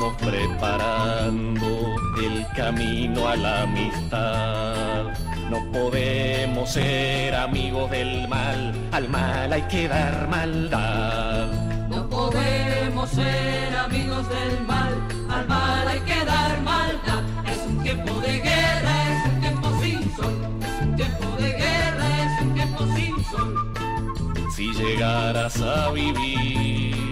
Estamos preparando el camino a la amistad. No podemos ser amigos del mal, al mal hay que dar maldad. No podemos ser amigos del mal, al mal hay que dar maldad. Es un tiempo de guerra, es un tiempo sin sol, es un tiempo de guerra, es un tiempo sin sol. Si llegaras a vivir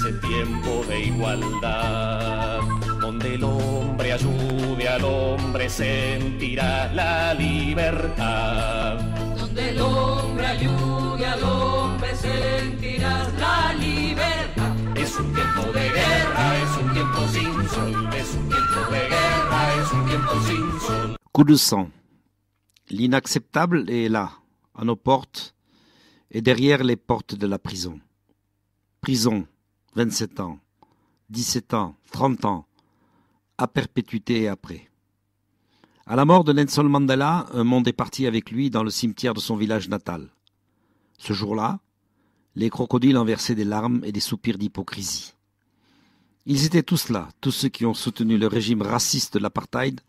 ese tiempo de igualdad, donde el hombre ayude al hombre sentirá la libertad. Donde el hombre ayude al hombre sentirás la libertad. Es un tiempo de guerra, es un tiempo sin sol, es un tiempo de guerra, es un tiempo sin sol. Coup de sang. L'inacceptable est là, à nos portes et derrière les portes de la prison. Prison, 27 ans, 17 ans, 30 ans, à perpétuité et après. À la mort de Nelson Mandela, un monde est parti avec lui dans le cimetière de son village natal. Ce jour-là, les crocodiles en versaient des larmes et des soupirs d'hypocrisie. Ils étaient tous là, tous ceux qui ont soutenu le régime raciste de l'apartheid,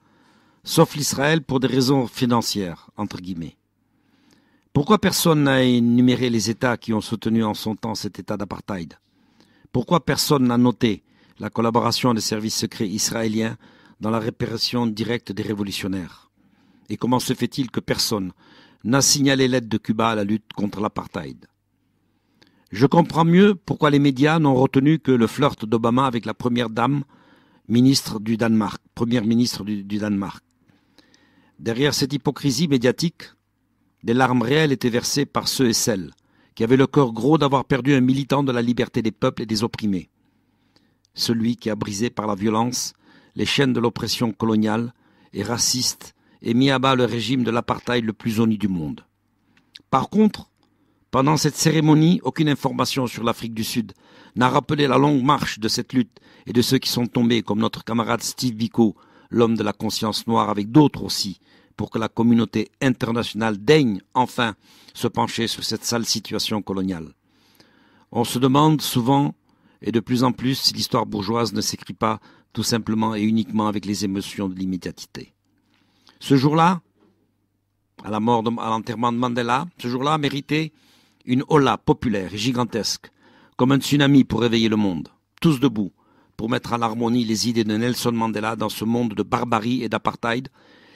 sauf l'Israël pour des raisons financières, entre guillemets. Pourquoi personne n'a énuméré les États qui ont soutenu en son temps cet état d'apartheid pourquoi personne n'a noté la collaboration des services secrets israéliens dans la répression directe des révolutionnaires Et comment se fait-il que personne n'a signalé l'aide de Cuba à la lutte contre l'apartheid Je comprends mieux pourquoi les médias n'ont retenu que le flirt d'Obama avec la première dame, ministre du Danemark, première ministre du, du Danemark. Derrière cette hypocrisie médiatique, des larmes réelles étaient versées par ceux et celles qui avait le cœur gros d'avoir perdu un militant de la liberté des peuples et des opprimés. Celui qui a brisé par la violence les chaînes de l'oppression coloniale et raciste et mis à bas le régime de l'apartheid le plus onni du monde. Par contre, pendant cette cérémonie, aucune information sur l'Afrique du Sud n'a rappelé la longue marche de cette lutte et de ceux qui sont tombés, comme notre camarade Steve Biko, l'homme de la conscience noire, avec d'autres aussi, pour que la communauté internationale daigne enfin se pencher sur cette sale situation coloniale. On se demande souvent et de plus en plus si l'histoire bourgeoise ne s'écrit pas tout simplement et uniquement avec les émotions de l'immédiatité. Ce jour-là, à la mort, à l'enterrement de Mandela, ce jour-là méritait une hola populaire et gigantesque, comme un tsunami pour réveiller le monde, tous debout, pour mettre en harmonie les idées de Nelson Mandela dans ce monde de barbarie et d'apartheid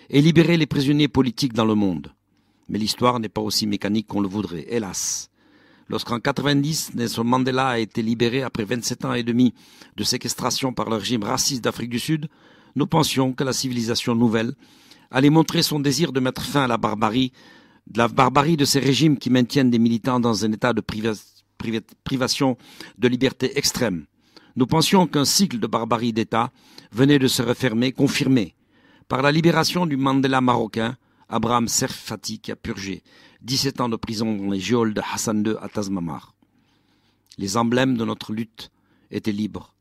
et libérer les prisonniers politiques dans le monde. Mais l'histoire n'est pas aussi mécanique qu'on le voudrait, hélas. Lorsqu'en 90, Nelson Mandela a été libéré après 27 ans et demi de séquestration par le régime raciste d'Afrique du Sud, nous pensions que la civilisation nouvelle allait montrer son désir de mettre fin à la barbarie, de la barbarie de ces régimes qui maintiennent des militants dans un état de privation de liberté extrême. Nous pensions qu'un cycle de barbarie d'État venait de se refermer, confirmé. Par la libération du Mandela marocain, Abraham Serfati qui a purgé 17 ans de prison dans les geôles de Hassan II à Tazmamar. Les emblèmes de notre lutte étaient libres.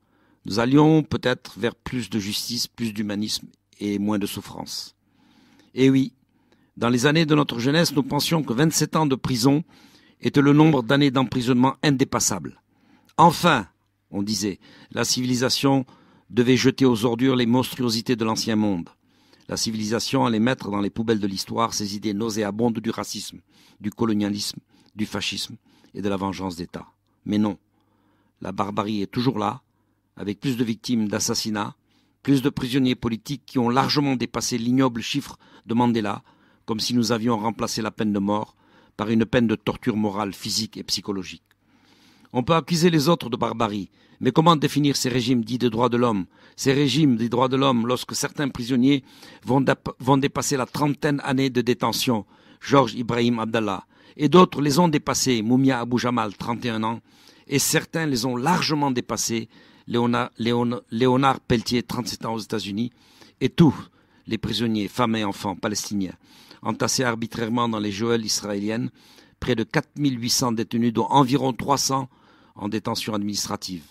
Nous allions peut-être vers plus de justice, plus d'humanisme et moins de souffrance. Et eh oui, dans les années de notre jeunesse, nous pensions que 27 ans de prison était le nombre d'années d'emprisonnement indépassable. Enfin, on disait, la civilisation devait jeter aux ordures les monstruosités de l'ancien monde. La civilisation allait mettre dans les poubelles de l'histoire ces idées nauséabondes du racisme, du colonialisme, du fascisme et de la vengeance d'État. Mais non, la barbarie est toujours là, avec plus de victimes d'assassinats, plus de prisonniers politiques qui ont largement dépassé l'ignoble chiffre de Mandela, comme si nous avions remplacé la peine de mort par une peine de torture morale, physique et psychologique. On peut accuser les autres de barbarie, mais comment définir ces régimes dits de droits de l'homme Ces régimes des droits de l'homme lorsque certains prisonniers vont, dépasser la trentaine d'années de détention, Georges Ibrahim Abdallah, et d'autres les ont dépassés, Moumia Abou Jamal, 31 ans, et certains les ont largement dépassés, Léonard, Pelletier, 37 ans aux États-Unis, et tous les prisonniers, femmes et enfants palestiniens, entassés arbitrairement dans les joëls israéliennes, près de 4800 détenus, dont environ 300 en détention administrative.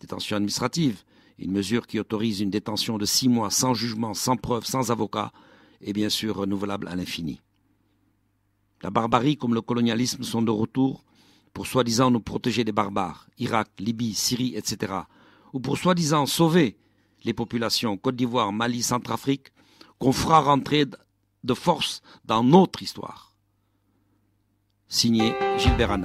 Détention administrative, une mesure qui autorise une détention de six mois sans jugement, sans preuve, sans avocat, et bien sûr renouvelable à l'infini. La barbarie comme le colonialisme sont de retour pour soi-disant nous protéger des barbares, Irak, Libye, Syrie, etc., ou pour soi-disant sauver les populations Côte d'Ivoire, Mali, Centrafrique, qu'on fera rentrer de force dans notre histoire. Signé Gilbert